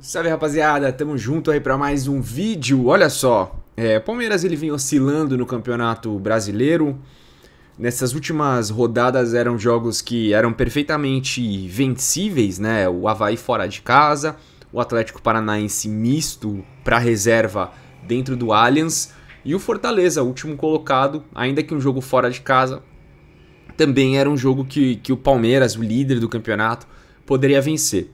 Salve rapaziada, tamo junto aí para mais um vídeo. Olha só, é, Palmeiras ele vinha oscilando no Campeonato Brasileiro. Nessas últimas rodadas eram jogos que eram perfeitamente vencíveis, né? O Havaí fora de casa, o Atlético Paranaense misto para reserva dentro do Allianz e o Fortaleza, último colocado, ainda que um jogo fora de casa, também era um jogo que, que o Palmeiras, o líder do campeonato, poderia vencer.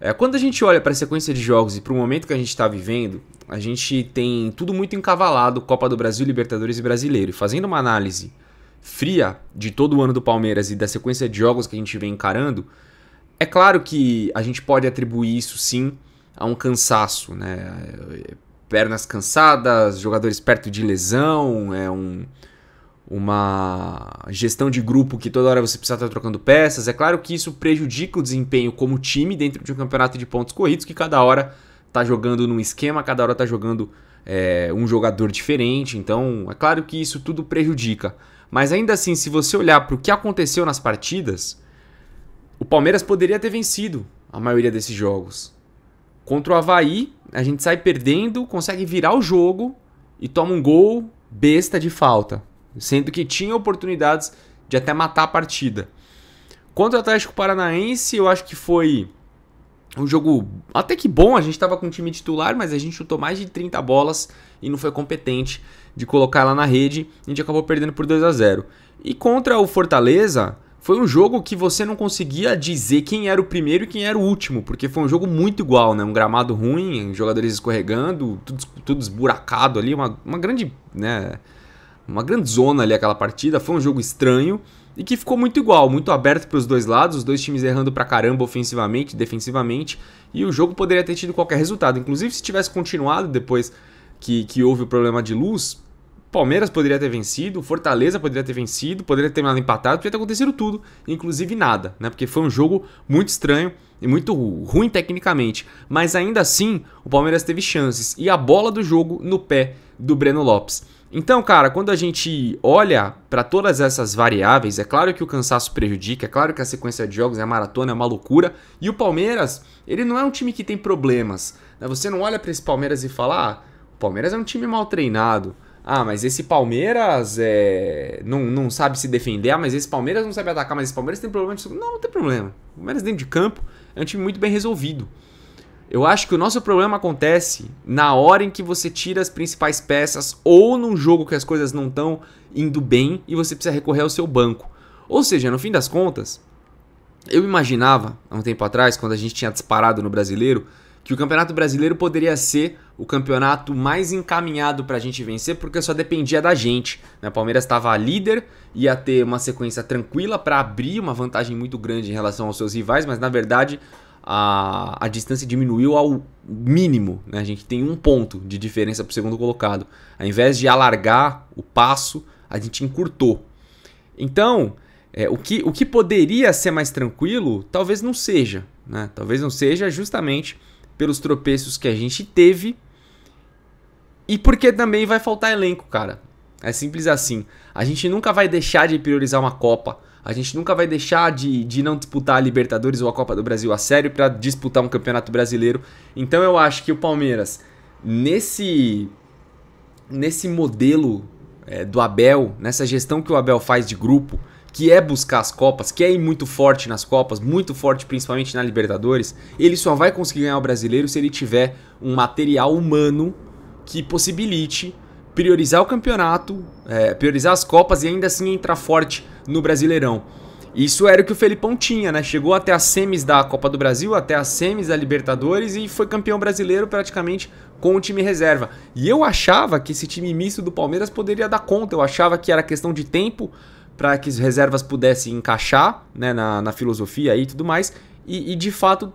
É, quando a gente olha para a sequência de jogos e para o momento que a gente está vivendo, a gente tem tudo muito encavalado Copa do Brasil, Libertadores e Brasileiro. E fazendo uma análise fria de todo o ano do Palmeiras e da sequência de jogos que a gente vem encarando, é claro que a gente pode atribuir isso sim a um cansaço, né? É, pernas cansadas, jogadores perto de lesão, é um, uma gestão de grupo que toda hora você precisa estar trocando peças. É claro que isso prejudica o desempenho como time dentro de um campeonato de pontos corridos que cada hora está jogando num esquema, cada hora está jogando é, um jogador diferente. Então, é claro que isso tudo prejudica. Mas ainda assim, se você olhar para o que aconteceu nas partidas, o Palmeiras poderia ter vencido a maioria desses jogos. Contra o Havaí, a gente sai perdendo, consegue virar o jogo e toma um gol besta de falta sendo que tinha oportunidades de até matar a partida. Contra o Atlético Paranaense, eu acho que foi um jogo até que bom, a gente estava com o time titular, mas a gente chutou mais de 30 bolas e não foi competente de colocar ela na rede, a gente acabou perdendo por 2 a 0. E contra o Fortaleza, foi um jogo que você não conseguia dizer quem era o primeiro e quem era o último, porque foi um jogo muito igual, né? Um gramado ruim, jogadores escorregando, tudo, tudo esburacado ali, uma, uma grande, né, uma grande zona ali aquela partida, foi um jogo estranho e que ficou muito igual, muito aberto para os dois lados, os dois times errando para caramba ofensivamente, defensivamente, e o jogo poderia ter tido qualquer resultado. Inclusive, se tivesse continuado depois que, que houve o problema de luz, Palmeiras poderia ter vencido, Fortaleza poderia ter vencido, poderia ter terminado empatado, poderia ter acontecido tudo, inclusive nada, né? Porque foi um jogo muito estranho e muito ruim tecnicamente, mas ainda assim o Palmeiras teve chances e a bola do jogo no pé do Breno Lopes. Então, cara, quando a gente olha para todas essas variáveis, é claro que o cansaço prejudica, é claro que a sequência de jogos é maratona, é uma loucura. E o Palmeiras, ele não é um time que tem problemas. Né? Você não olha para esse Palmeiras e fala, ah, o Palmeiras é um time mal treinado. Ah, mas esse Palmeiras é... não, não sabe se defender. Ah, mas esse Palmeiras não sabe atacar. Mas esse Palmeiras tem problema de... Não, não tem problema. O Palmeiras dentro de campo é um time muito bem resolvido. Eu acho que o nosso problema acontece na hora em que você tira as principais peças ou num jogo que as coisas não estão indo bem e você precisa recorrer ao seu banco. Ou seja, no fim das contas, eu imaginava há um tempo atrás, quando a gente tinha disparado no brasileiro, que o Campeonato Brasileiro poderia ser o campeonato mais encaminhado para a gente vencer, porque só dependia da gente. Né? O Palmeiras estava líder, ia ter uma sequência tranquila para abrir uma vantagem muito grande em relação aos seus rivais, mas na verdade a, a distância diminuiu ao mínimo. Né? A gente tem um ponto de diferença para o segundo colocado. Ao invés de alargar o passo, a gente encurtou. Então, é, o, que, o que poderia ser mais tranquilo, talvez não seja. Né? Talvez não seja justamente pelos tropeços que a gente teve e porque também vai faltar elenco, cara. É simples assim. A gente nunca vai deixar de priorizar uma Copa. A gente nunca vai deixar de, de não disputar a Libertadores ou a Copa do Brasil a sério para disputar um Campeonato Brasileiro. Então eu acho que o Palmeiras, nesse, nesse modelo é, do Abel, nessa gestão que o Abel faz de grupo, que é buscar as Copas, que é ir muito forte nas Copas, muito forte principalmente na Libertadores, ele só vai conseguir ganhar o brasileiro se ele tiver um material humano que possibilite priorizar o campeonato, é, priorizar as Copas e ainda assim entrar forte no Brasileirão. Isso era o que o Felipão tinha, né? Chegou até as semis da Copa do Brasil, até as semis da Libertadores e foi campeão brasileiro praticamente com o time reserva. E eu achava que esse time misto do Palmeiras poderia dar conta, eu achava que era questão de tempo para que as reservas pudessem encaixar né, na, na filosofia e tudo mais e, e de fato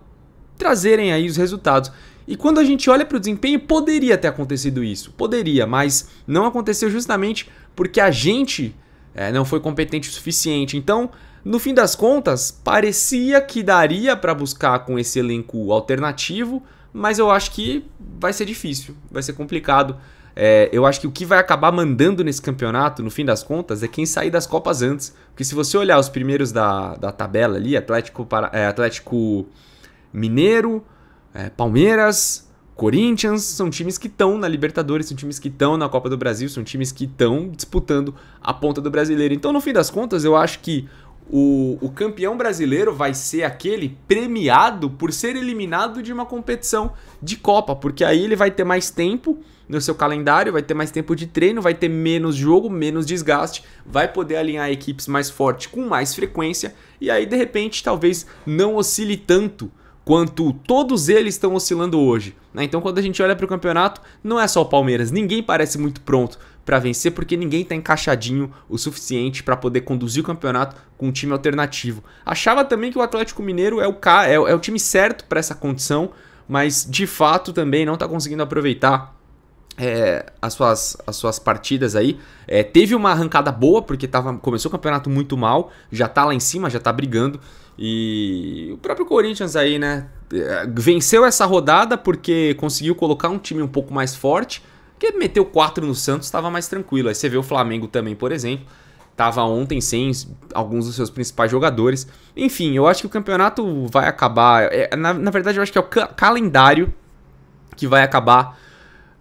trazerem aí os resultados. E quando a gente olha para o desempenho, poderia ter acontecido isso, poderia, mas não aconteceu justamente porque a gente é, não foi competente o suficiente. Então, no fim das contas, parecia que daria para buscar com esse elenco alternativo, mas eu acho que vai ser difícil, vai ser complicado. É, eu acho que o que vai acabar mandando nesse campeonato, no fim das contas, é quem sair das Copas antes. Porque se você olhar os primeiros da, da tabela ali, Atlético, para, é, Atlético Mineiro, é, Palmeiras, Corinthians, são times que estão na Libertadores, são times que estão na Copa do Brasil, são times que estão disputando a ponta do brasileiro. Então, no fim das contas, eu acho que o, o, campeão brasileiro vai ser aquele premiado por ser eliminado de uma competição de Copa, porque aí ele vai ter mais tempo no seu calendário, vai ter mais tempo de treino, vai ter menos jogo, menos desgaste, vai poder alinhar equipes mais fortes com mais frequência e aí de repente talvez não oscile tanto quanto todos eles estão oscilando hoje. Né? Então, quando a gente olha para o campeonato, não é só o Palmeiras. Ninguém parece muito pronto para vencer porque ninguém está encaixadinho o suficiente para poder conduzir o campeonato com um time alternativo. Achava também que o Atlético Mineiro é o, ca... é, é o time certo para essa condição, mas de fato também não está conseguindo aproveitar é, as, suas, as suas partidas aí. É, teve uma arrancada boa, porque tava, começou o campeonato muito mal, já tá lá em cima, já tá brigando. E o próprio Corinthians aí, né? Eh, venceu essa rodada porque conseguiu colocar um time um pouco mais forte. Porque meteu 4 no Santos, estava mais tranquilo. Aí você vê o Flamengo também, por exemplo. Estava ontem sem alguns dos seus principais jogadores. Enfim, eu acho que o campeonato vai acabar. É, na, na, verdade, eu acho que é o ca calendário que vai acabar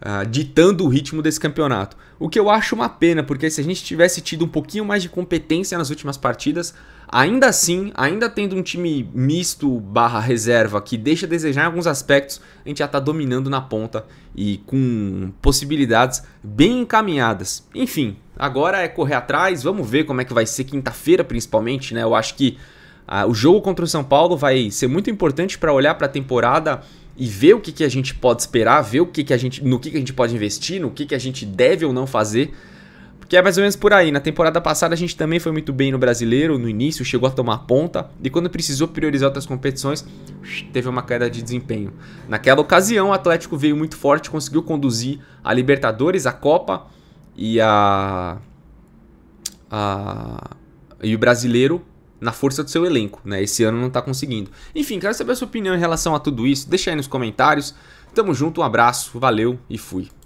uh, ditando o ritmo desse campeonato. O que eu acho uma pena, porque se a gente tivesse tido um pouquinho mais de competência nas últimas partidas, Ainda assim, ainda tendo um time misto barra reserva que deixa a desejar em alguns aspectos, a gente já está dominando na ponta e com possibilidades bem encaminhadas. Enfim, agora é correr atrás, vamos ver como é que vai ser quinta-feira principalmente, né? Eu acho que ah, o jogo contra o São Paulo vai ser muito importante para olhar para a temporada e ver o que, que a gente pode esperar, ver o que, que a gente, no que, que a gente pode investir, no que, que a gente deve ou não fazer que é mais ou menos por aí. Na temporada passada a gente também foi muito bem no brasileiro, no início, chegou a tomar ponta, e quando precisou priorizar outras competições, teve uma queda de desempenho. Naquela ocasião, o Atlético veio muito forte, conseguiu conduzir a Libertadores, a Copa e a. a e o brasileiro na força do seu elenco, né? Esse ano não está conseguindo. Enfim, quero saber a sua opinião em relação a tudo isso. Deixa aí nos comentários. Tamo junto, um abraço, valeu e fui.